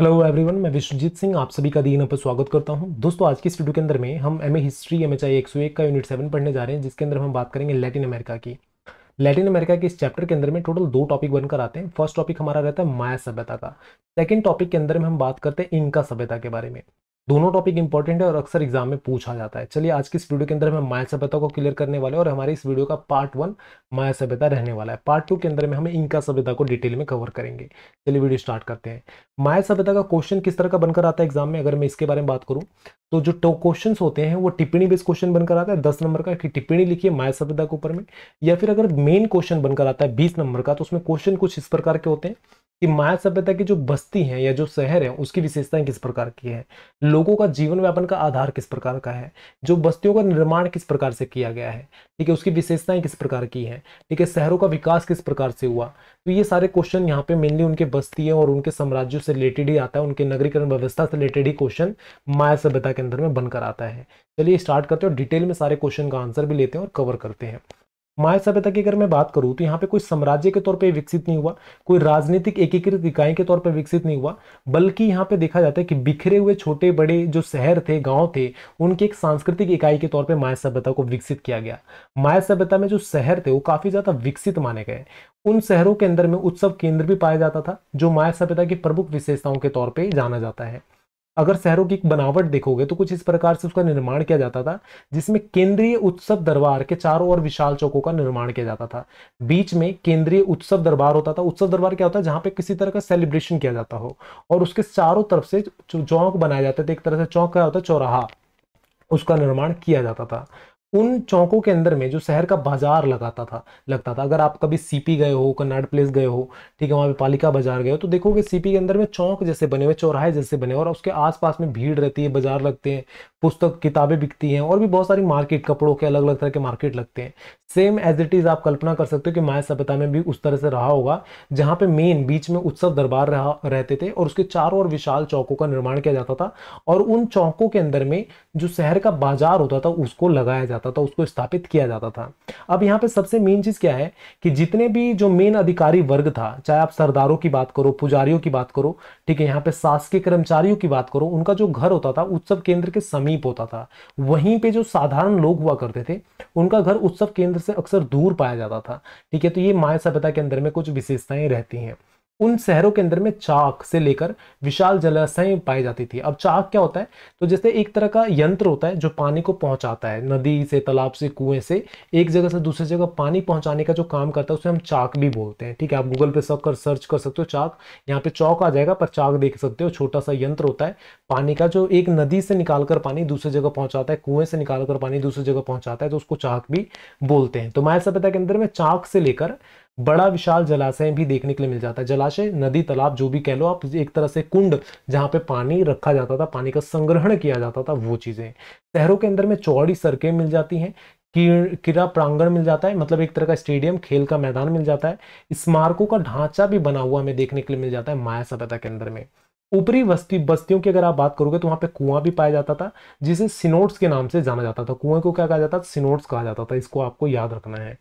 hello everyone मैं विश्वजीत सिंह आप सभी का दिन पर स्वागत करता हूं दोस्तों आज की इस वीडियो के अंदर में हम MA A history M H I एक सौ एक का यूनिट सेवन पढ़ने जा रहे हैं जिसके अंदर हम बात करेंगे लैटिन अमेरिका की लैटिन अमेरिका के इस चैप्टर के अंदर में टोटल दो टॉपिक बनकर आते हैं फर्स्ट टॉपिक हमारा रहता है माया सभ्यता का सेकेंड टॉपिक के अंदर में हम बात करते हैं इनका सभ्यता के बारे में दोनों टॉपिक इंपॉर्टेंट है और अक्सर एग्जाम में पूछा जाता है चलिए आज की इस वीडियो के अंदर हमें माया सभ्यता को क्लियर करने वाले और हमारे इस वीडियो का पार्ट वन माया सभ्यता रहने वाला है पार्ट टू के अंदर में हम इनका सभ्यता को डिटेल में कवर करेंगे चलिए वीडियो स्टार्ट करते हैं माया सभ्यता का क्वेश्चन किस तरह का बनकर आता है एग्जाम में अगर मैं इसके बारे में बात करूँ तो जो टो क्वेश्चन होते हैं वो टिप्पणी बेस्ड क्वेश्चन बनकर आता है दस नंबर का टिप्पणी लिखिए माया सभ्यता के ऊपर में या फिर अगर मेन क्वेश्चन बनकर आता है बीस नंबर का तो उसमें क्वेश्चन कुछ इस प्रकार के होते हैं कि माया सभ्यता की जो बस्ती है या जो शहर है उसकी विशेषताएं किस प्रकार की है लोगों का जीवन व्यापन का आधार किस प्रकार का है जो बस्तियों का निर्माण किस प्रकार से किया गया है ठीक है उसकी विशेषताएं किस प्रकार की है ठीक है शहरों का विकास किस प्रकार से हुआ तो ये सारे क्वेश्चन यहाँ पे मेनली उनके बस्तियों और उनके साम्राज्यों से रिलेटेड ही आता है उनके नगरीकरण व्यवस्था से रिलेटेड ही क्वेश्चन माया सभ्यता के अंदर में बनकर आता है चलिए स्टार्ट करते हैं और डिटेल में सारे क्वेश्चन का आंसर भी लेते हैं और कवर करते हैं माया सभ्यता की अगर मैं बात करूं तो यहाँ पे कोई साम्राज्य के तौर पे विकसित नहीं हुआ कोई राजनीतिक एकीकृत इकाई के तौर पे विकसित नहीं हुआ बल्कि यहाँ पे देखा जाता है कि बिखरे हुए छोटे बड़े जो शहर थे गांव थे उनकी एक सांस्कृतिक इकाई के तौर पे माया सभ्यता को विकसित किया गया माया सभ्यता में जो शहर थे वो काफी ज्यादा विकसित माने गए उन शहरों के अंदर में उत्सव केंद्र भी पाया जाता था जो माया सभ्यता की प्रमुख विशेषताओं के तौर पर जाना जाता है अगर शहरों की बनावट देखोगे तो कुछ इस प्रकार से उसका निर्माण किया जाता था जिसमें केंद्रीय उत्सव दरबार के चारों ओर विशाल चौकों का निर्माण किया जाता था बीच में केंद्रीय उत्सव दरबार होता था उत्सव दरबार क्या होता है जहां पे किसी तरह का सेलिब्रेशन किया जाता हो और उसके चारों तरफ से चौक बनाए जाते थे एक तरह से चौक क्या होता है चौराहा उसका निर्माण किया जाता था उन चौकों के अंदर में जो शहर का बाजार लगाता था लगता था अगर आप कभी सीपी गए हो कन्नाड प्लेस गए हो ठीक है वहाँ पे पालिका बाजार गए हो तो देखोगे सीपी के अंदर में चौक जैसे बने हुए चौराहे जैसे बने हुए और उसके आसपास में भीड़ रहती है बाजार लगते हैं पुस्तक किताबें बिकती हैं और भी बहुत सारी मार्केट कपड़ों के अलग अलग तरह के मार्केट लगते हैं सेम एज इट इज़ आप कल्पना कर सकते हो कि माया सभ्यता में भी उस तरह से रहा होगा जहाँ पे मेन बीच में उत्सव दरबार रहा रहते थे और उसके चारों और विशाल चौकों का निर्माण किया जाता था और उन चौकों के अंदर में जो शहर का बाजार होता था उसको लगाया जाता था उसको स्थापित किया जाता था अब यहाँ पर सबसे मेन चीज़ क्या है कि जितने भी जो मेन अधिकारी वर्ग था चाहे आप सरदारों की बात करो पुजारियों की बात करो ठीक है यहाँ पे शासकीय कर्मचारियों की बात करो उनका जो घर होता था उत्सव केंद्र के समीप समीप होता था वहीं पे जो साधारण लोग हुआ करते थे उनका घर उत्सव केंद्र से अक्सर दूर पाया जाता था ठीक है तो ये माया सभ्यता के अंदर में कुछ विशेषताएं रहती हैं उन शहरों के अंदर में चाक से लेकर विशाल जलाशय पाई जाती थी अब चाक क्या होता है तो जैसे एक तरह का यंत्र होता है जो पानी को पहुंचाता है नदी से तालाब से कुएं से एक जगह से दूसरी जगह पानी पहुंचाने का जो काम करता है उसे हम चाक भी बोलते हैं ठीक है आप गूगल पे सब कर सर्च कर सकते हो चाक यहाँ पे चौक आ जाएगा पर चाक देख सकते हो छोटा सा यंत्र होता है पानी का जो एक नदी से निकालकर पानी दूसरी जगह पहुंचाता है कुएं से निकालकर पानी दूसरी जगह पहुंचाता है तो उसको चाक भी बोलते हैं तो माया सभ्यता के अंदर में चाक से लेकर बड़ा विशाल जलाशय भी देखने के लिए मिल जाता है जलाशय नदी तालाब जो भी कह लो आप एक तरह से कुंड जहाँ पे पानी रखा जाता था पानी का संग्रहण किया जाता था वो चीज़ें शहरों के अंदर में चौड़ी सड़कें मिल जाती हैं किरा प्रांगण मिल जाता है मतलब एक तरह का स्टेडियम खेल का मैदान मिल जाता है स्मारकों का ढांचा भी बना हुआ हमें देखने के लिए मिल जाता है माया सभ्यता के अंदर में ऊपरी बस्ती बस्तियों की अगर आप बात करोगे तो वहां पे कुआं भी पाया जाता था जिसे सिनोट्स के नाम से जाना जाता था कुएं को क्या कहा जाता था सिनोट्स कहा जाता था इसको आपको याद रखना है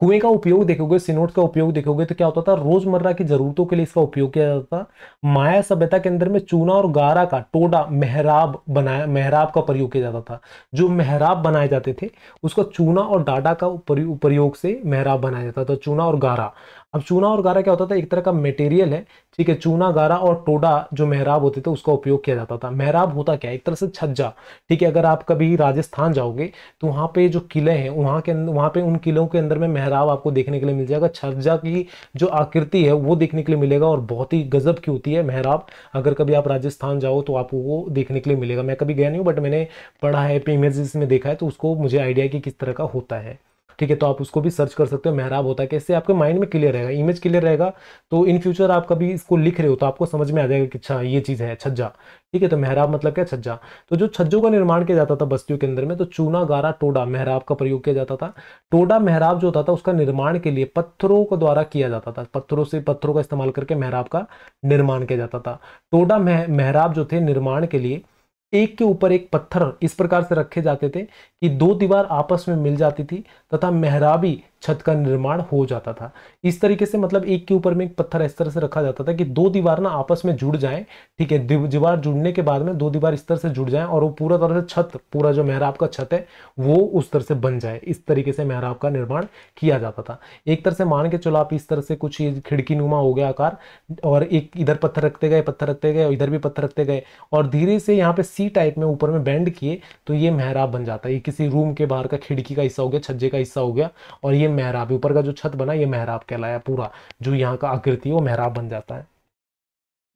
कुएं का उपयोग देखोगे सिनोट का उपयोग देखोगे तो क्या होता था रोजमर्रा की जरूरतों के लिए इसका उपयोग किया जाता था माया सभ्यता के अंदर में चूना और गारा का टोडा मेहराब बनाया मेहराब का प्रयोग किया जाता था जो मेहराब बनाए जाते थे उसका चूना और डाटा का प्रयोग से मेहराब बनाया जाता था चूना और गारा अब चूना और गारा क्या होता था एक तरह का मटेरियल है ठीक है चूना गारा और टोडा जो मेहराब होते थे उसका उपयोग किया जाता था मेहराब होता क्या है एक तरह से छज्जा ठीक है अगर आप कभी राजस्थान जाओगे तो वहाँ पे जो किले हैं वहाँ के वहाँ पे उन किलों के अंदर में मेहराब आपको देखने के लिए मिल जाएगा छज्जा की जो आकृति है वो देखने के लिए मिलेगा और बहुत ही गजब की होती है मेहराब अगर कभी आप राजस्थान जाओ तो आपको वो देखने के लिए मिलेगा मैं कभी गया नहीं हूँ बट मैंने पढ़ा है इमेजेस में देखा है तो उसको मुझे आइडिया कि किस तरह का होता है ठीक है तो आप उसको भी सर्च कर सकते हो मेहराब होता है कैसे आपके माइंड में क्लियर रहेगा इमेज क्लियर रहेगा तो इन फ्यूचर आप कभी इसको लिख रहे हो तो आपको समझ में आ जाएगा कि अच्छा ये चीज़ है छज्जा ठीक है तो मेहराब मतलब क्या छज्जा तो जो छज्जों का निर्माण किया जाता था बस्तियों के अंदर में तो चूना गारा टोडा मेहराब का प्रयोग किया जाता था टोडा मेहराब जो होता था उसका निर्माण के लिए पत्थरों के द्वारा किया जाता था पत्थरों से पत्थरों का इस्तेमाल करके मेहराब का निर्माण किया जाता था टोडा मेहराब जो थे निर्माण के लिए एक के ऊपर एक पत्थर इस प्रकार से रखे जाते थे कि दो दीवार आपस में मिल जाती थी तथा मेहराबी छत का निर्माण हो जाता था इस तरीके से मतलब एक के ऊपर में एक पत्थर इस तरह से रखा जाता था कि दो दीवार ना आपस में जुड़ जाएं ठीक है दीवार जुड़ने के बाद में दो दीवार इस तरह से जुड़ जाएं और वो पूरा तरह से छत पूरा जो मेहराब का छत है वो उस तरह से बन जाए इस तरीके से मेहराब का निर्माण किया जाता था एक तरह से मान के चलो आप इस तरह से कुछ खिड़की नुमा हो गया आकार और एक इधर पत्थर रखते गए पत्थर रखते गए इधर भी पत्थर रखते गए और धीरे से यहाँ पे सी सी टाइप में ऊपर में बैंड किए तो ये मेहराब बन जाता है ये किसी रूम के बाहर का खिड़की का हिस्सा हो गया छज्जे का हिस्सा हो गया और ये मेहराब ऊपर का जो छत बना ये मेहराब कहलाया पूरा जो यहाँ का आकृति है वो मेहराब बन जाता है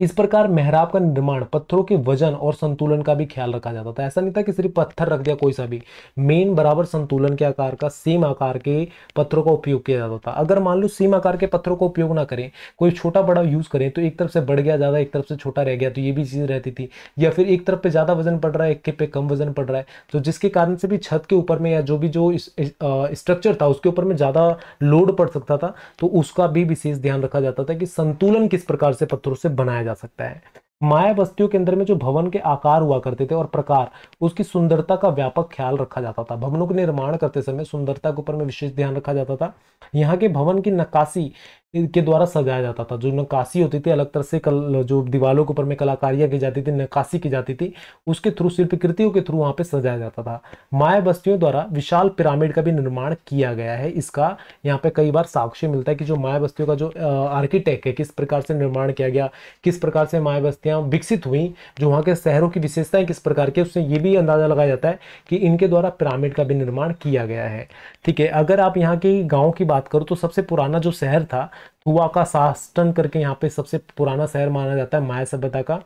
इस प्रकार मेहराब का निर्माण पत्थरों के वजन और संतुलन का भी ख्याल रखा जाता था ऐसा नहीं था कि सिर्फ पत्थर रख दिया कोई सा भी मेन बराबर संतुलन के आकार का सेम आकार के पत्थरों का उपयोग किया जाता था अगर मान लो सेम आकार के पत्थरों का उपयोग ना करें कोई छोटा बड़ा यूज़ करें तो एक तरफ से बढ़ गया ज़्यादा एक तरफ से छोटा रह गया तो ये भी चीज़ रहती थी या फिर एक तरफ पे ज़्यादा वजन पड़ रहा है एक के पे कम वजन पड़ रहा है तो जिसके कारण से भी छत के ऊपर में या जो भी जो स्ट्रक्चर था उसके ऊपर में ज़्यादा लोड पड़ सकता था तो उसका भी विशेष ध्यान रखा जाता था कि संतुलन किस प्रकार से पत्थरों से बनाया जा सकता है माया बस्तियों के अंदर में जो भवन के आकार हुआ करते थे और प्रकार उसकी सुंदरता का व्यापक ख्याल रखा जाता था भवनों के निर्माण करते समय सुंदरता के ऊपर में विशेष ध्यान रखा जाता था यहाँ के भवन की नक्काशी के द्वारा सजाया जाता था जो नक्काशी होती थी अलग तरह से कल जो दीवारों के ऊपर में कलाकारियाँ की जाती थी नक्काशी की जाती थी उसके थ्रू शिल्प कृतियों के थ्रू वहाँ पे सजाया जाता था माया बस्तियों द्वारा विशाल पिरामिड का भी निर्माण किया गया है इसका यहाँ पे कई बार साक्ष्य मिलता है कि जो माया बस्तियों का जो आर्किटेक्ट है किस प्रकार से निर्माण किया गया किस प्रकार से माया बस्तियाँ विकसित हुई जो वहाँ के शहरों की विशेषताएँ किस प्रकार की उससे ये भी अंदाज़ा लगाया जाता है कि इनके द्वारा पिरामिड का भी निर्माण किया गया है ठीक है अगर आप यहाँ के गाँव की बात करो तो सबसे पुराना जो शहर था थुआ का शासन करके यहाँ पे सबसे पुराना शहर माना जाता है माया सभ्यता का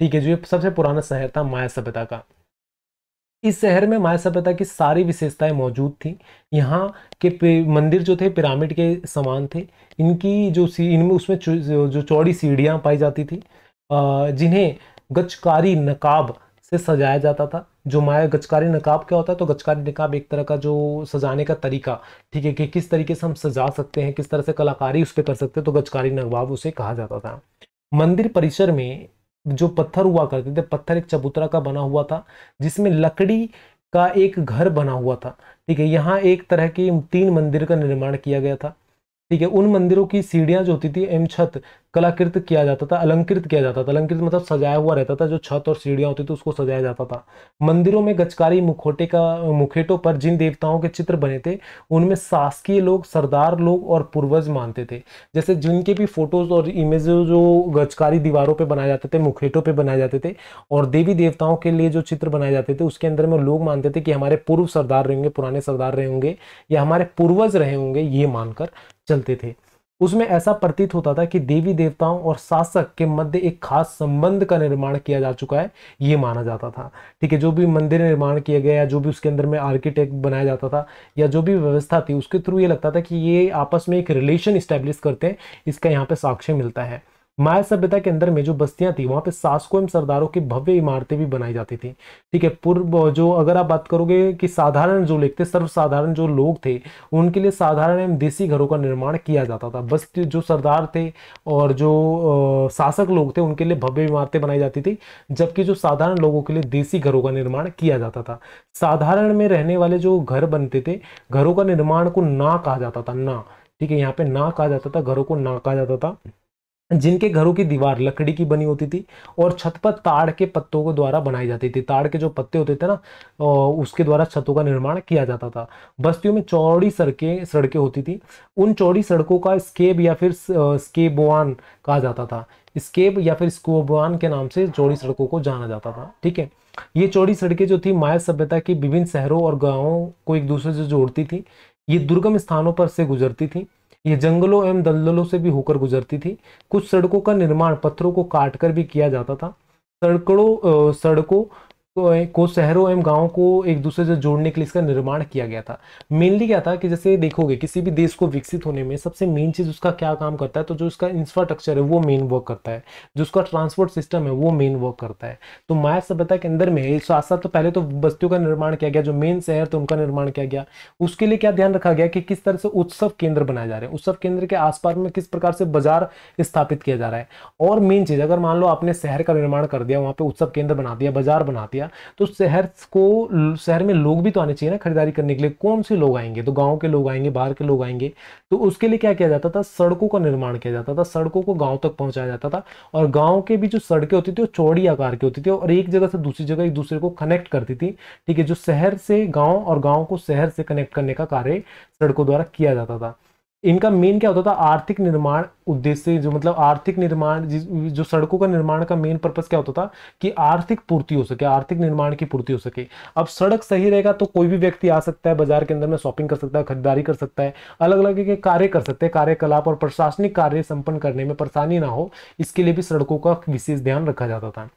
ठीक है जो सबसे पुराना शहर था माया सभ्यता का इस शहर में माया सभ्यता की सारी विशेषताएं मौजूद थी यहाँ के मंदिर जो थे पिरामिड के समान थे इनकी जो सी इनमें उसमें जो, जो चौड़ी सीढ़ियाँ पाई जाती थी जिन्हें गचकारी नकाब से सजाया जाता था जो माया गचकारी नकाब क्या होता है तो गचकारी नकाब एक तरह का जो सजाने का तरीका ठीक है कि किस तरीके से हम सजा सकते हैं किस तरह से कलाकारी उस पर कर सकते हैं तो गचकारी नकाब उसे कहा जाता था मंदिर परिसर में जो पत्थर हुआ करते थे पत्थर एक चबूतरा का बना हुआ था जिसमें लकड़ी का एक घर बना हुआ था ठीक है यहाँ एक तरह की तीन मंदिर का निर्माण किया गया था ठीक है उन मंदिरों की सीढ़ियाँ जो होती थी एम छत कलाकृत किया जाता था अलंकृत किया जाता था अलंकृत मतलब सजाया हुआ रहता था जो छत और सीढ़ियाँ होती थी उसको सजाया जाता था मंदिरों में गचकारी मुखोटे का मुखेटों पर जिन देवताओं के चित्र बने थे उनमें शासकीय लोग सरदार लोग और पूर्वज मानते थे जैसे जिनके भी फोटोज और इमेज जो गचकारी दीवारों पर बनाए जाते थे मुखेटों पर बनाए जाते थे और देवी देवताओं के लिए जो चित्र बनाए जाते थे उसके अंदर में लोग मानते थे कि हमारे पूर्व सरदार रहेंगे पुराने सरदार रहे होंगे या हमारे पूर्वज रहे होंगे ये मानकर चलते थे उसमें ऐसा प्रतीत होता था कि देवी देवताओं और शासक के मध्य एक खास संबंध का निर्माण किया जा चुका है ये माना जाता था ठीक है जो भी मंदिर निर्माण किया गया या जो भी उसके अंदर में आर्किटेक्ट बनाया जाता था या जो भी व्यवस्था थी उसके थ्रू ये लगता था कि ये आपस में एक रिलेशन इस्टेब्लिश करते हैं इसका यहाँ पर साक्ष्य मिलता है माया सभ्यता के अंदर में जो बस्तियां थी वहां पे शासकों एवं सरदारों की भव्य इमारतें भी बनाई जाती थी ठीक है पूर्व जो अगर आप बात करोगे कि साधारण जो लिखते सर्वसाधारण जो लोग थे उनके लिए साधारण एवं देसी घरों का निर्माण किया जाता था बस्ती जो सरदार थे और जो शासक लोग थे उनके लिए भव्य इमारतें बनाई जाती थी जबकि जो साधारण लोगों के लिए देसी घरों का निर्माण किया जाता था साधारण में रहने वाले जो घर बनते थे घरों का निर्माण को ना कहा जाता था ना ठीक है यहाँ पे ना कहा जाता था घरों को ना कहा जाता था जिनके घरों की दीवार लकड़ी की बनी होती थी और छत पर ताड़ के पत्तों के द्वारा बनाई जाती थी ताड़ के जो पत्ते होते थे ना उसके द्वारा छतों का निर्माण किया जाता था बस्तियों में चौड़ी सड़कें सड़कें होती थी उन चौड़ी सड़कों का स्केब या फिर स्केबवान कहा जाता था स्केब या फिर स्कोबान के नाम से चौड़ी सड़कों को जाना जाता था ठीक है ये चौड़ी सड़कें जो थी माया सभ्यता की विभिन्न शहरों और गाँवों को एक दूसरे से जोड़ती थी ये दुर्गम स्थानों पर से गुजरती थी ये जंगलों एवं दलदलों से भी होकर गुजरती थी कुछ सड़कों का निर्माण पत्थरों को काट कर भी किया जाता था सड़कों सड़कों को शहरों एवं गांवों को एक दूसरे से जोड़ने के लिए इसका निर्माण किया गया था मेनली क्या था कि जैसे देखोगे किसी भी देश को विकसित होने में सबसे मेन चीज़ उसका क्या काम करता है तो जो उसका इंफ्रास्ट्रक्चर है वो मेन वर्क करता है जो उसका ट्रांसपोर्ट सिस्टम है वो मेन वर्क करता है तो माया सभ्यता के अंदर में साथ साथ तो पहले तो बस्तियों का निर्माण किया गया जो मेन शहर थे उनका निर्माण किया गया उसके लिए क्या ध्यान रखा गया कि किस तरह से उत्सव केंद्र बनाए जा रहे हैं उत्सव केंद्र के आसपास में किस प्रकार से बाजार स्थापित किया जा रहा है और मेन चीज़ अगर मान लो आपने शहर का निर्माण कर दिया वहां पर उत्सव केंद्र बना दिया बाजार बना दिया दिया तो शहर को शहर में लोग भी तो आने चाहिए ना खरीदारी करने के लिए कौन से लोग आएंगे तो गाँव के लोग आएंगे बाहर के लोग आएंगे तो उसके लिए क्या किया जाता था सड़कों का निर्माण किया जाता था सड़कों को गाँव तक पहुँचाया जाता था और गाँव के भी जो सड़कें होती थी वो चौड़ी आकार की होती थी और एक जगह से दूसरी जगह एक दूसरे को कनेक्ट करती थी ठीक है जो शहर से गाँव और गाँव को शहर से कनेक्ट करने का कार्य सड़कों द्वारा किया जाता था इनका मेन क्या होता था आर्थिक निर्माण उद्देश्य जो मतलब आर्थिक निर्माण जो सड़कों का निर्माण का मेन पर्पज क्या होता था कि आर्थिक पूर्ति हो सके आर्थिक निर्माण की पूर्ति हो सके अब सड़क सही रहेगा तो कोई भी व्यक्ति आ सकता है बाजार के अंदर में शॉपिंग कर सकता है खरीदारी कर सकता है अलग अलग के कार्य कर सकते हैं कार्यकलाप और प्रशासनिक कार्य संपन्न करने में परेशानी ना हो इसके लिए भी सड़कों का विशेष ध्यान रखा जाता था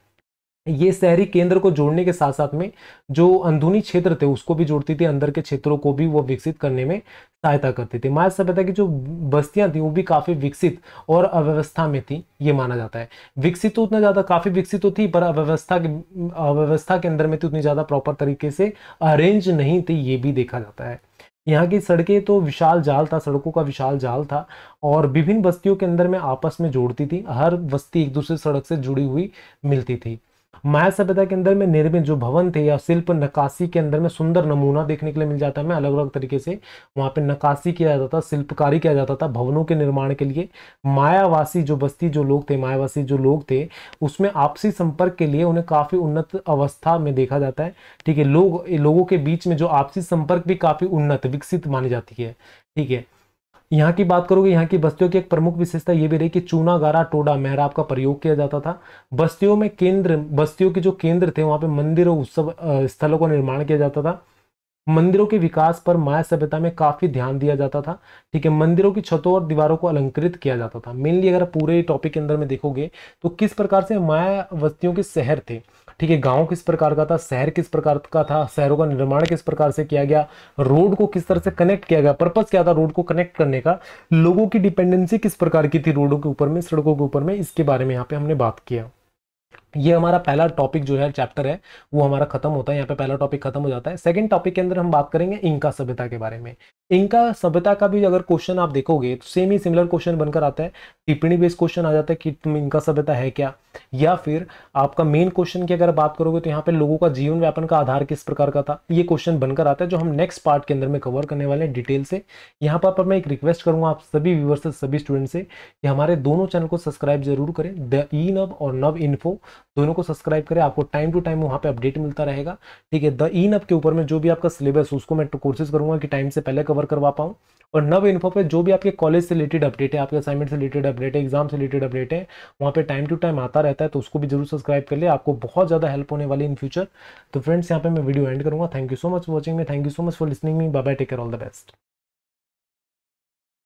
ये शहरी केंद्र को जोड़ने के साथ साथ में जो अंदरूनी क्षेत्र थे उसको भी जोड़ती थी अंदर के क्षेत्रों को भी वो विकसित करने में सहायता करती थी माया सभ्यता की जो बस्तियां थी वो भी काफ़ी विकसित और अव्यवस्था में थी ये माना जाता है विकसित तो उतना ज़्यादा काफ़ी विकसित तो थी पर अव्यवस्था के अव्यवस्था के अंदर में तो उतनी ज़्यादा प्रॉपर तरीके से अरेंज नहीं थी ये भी देखा जाता है यहाँ की सड़कें तो विशाल जाल था सड़कों का विशाल जाल था और विभिन्न बस्तियों के अंदर में आपस में जोड़ती थी हर बस्ती एक दूसरे सड़क से जुड़ी हुई मिलती थी माया सभ्यता के अंदर में निर्मित जो भवन थे या शिल्प नकाशी के अंदर में सुंदर नमूना देखने के लिए मिल जाता है अलग अलग तरीके से वहाँ पे नकाशी किया जाता था शिल्पकारी किया जाता था भवनों के निर्माण के लिए मायावासी जो बस्ती जो लोग थे मायावासी जो लोग थे उसमें आपसी संपर्क के लिए उन्हें काफ़ी उन्नत अवस्था में देखा जाता है ठीक है लोग लोगों के बीच में जो आपसी संपर्क भी काफ़ी उन्नत विकसित मानी जाती है ठीक है यहाँ की बात करोगे यहाँ की बस्तियों की एक प्रमुख विशेषता ये भी रही कि चूना गारा टोडा मेहरा आपका प्रयोग किया जाता था बस्तियों में केंद्र बस्तियों के जो केंद्र थे वहाँ पे मंदिर और उत्सव स्थलों का निर्माण किया जाता था मंदिरों के विकास पर माया सभ्यता में काफी ध्यान दिया जाता था ठीक है मंदिरों की छतों और दीवारों को अलंकृत किया जाता था मेनली अगर पूरे टॉपिक के अंदर में देखोगे तो किस प्रकार से माया बस्तियों के शहर थे ठीक है गांव किस प्रकार का था शहर किस प्रकार का था शहरों का निर्माण किस प्रकार से किया गया रोड को किस तरह से कनेक्ट किया गया पर्पज क्या था रोड को कनेक्ट करने का लोगों की डिपेंडेंसी किस प्रकार की थी रोडों के ऊपर में सड़कों के ऊपर में इसके बारे में यहाँ पे हमने बात किया ये हमारा पहला टॉपिक जो है चैप्टर है वो हमारा खत्म होता है यहाँ पे पहला टॉपिक खत्म हो जाता है सेकंड टॉपिक के अंदर हम बात करेंगे इंका सभ्यता के बारे में इंका सभ्यता का भी अगर क्वेश्चन आप देखोगे तो सेम ही सिमिलर क्वेश्चन बनकर आता है टिप्पणी बेस्ड क्वेश्चन आ जाता है कि तुम इंका सभ्यता है क्या या फिर आपका मेन क्वेश्चन की अगर बात करोगे तो यहाँ पे लोगों का जीवन व्यापन का आधार किस प्रकार का था ये क्वेश्चन बनकर आता है जो हम नेक्स्ट पार्ट के अंदर में कवर करने वाले हैं डिटेल से यहाँ पर मैं एक रिक्वेस्ट करूंगा आप सभी व्यूवर्स सभी स्टूडेंट से कि हमारे दोनों चैनल को सब्सक्राइब जरूर करें द ई नब और नव इन्फो दोनों को सब्सक्राइब करें आपको टाइम टू टाइम वहाँ पे अपडेट मिलता रहेगा ठीक है द इन अप के ऊपर में जो भी आपका सिलेबस उसको मैं कोर्सेज तो करूँगा कि टाइम से पहले कवर करवा पाऊँ और नव इन्फो पे जो भी आपके कॉलेज से रिलेटेड अपडेट है आपके असाइनमेंट से रिलेटेड अपडेट है एग्जाम से रिलेटेड अपडेट है वहाँ पे टाइम टू टाइम आता रहता है तो उसको भी जरूर सब्सक्राइब कर ले आपको बहुत ज़्यादा हेल्प होने वाली इन फ्यूचर तो फ्रेंड्स यहाँ पे मैं वीडियो एंड करूँगा thank you so much watching me thank you so much for listening me bye take care all the best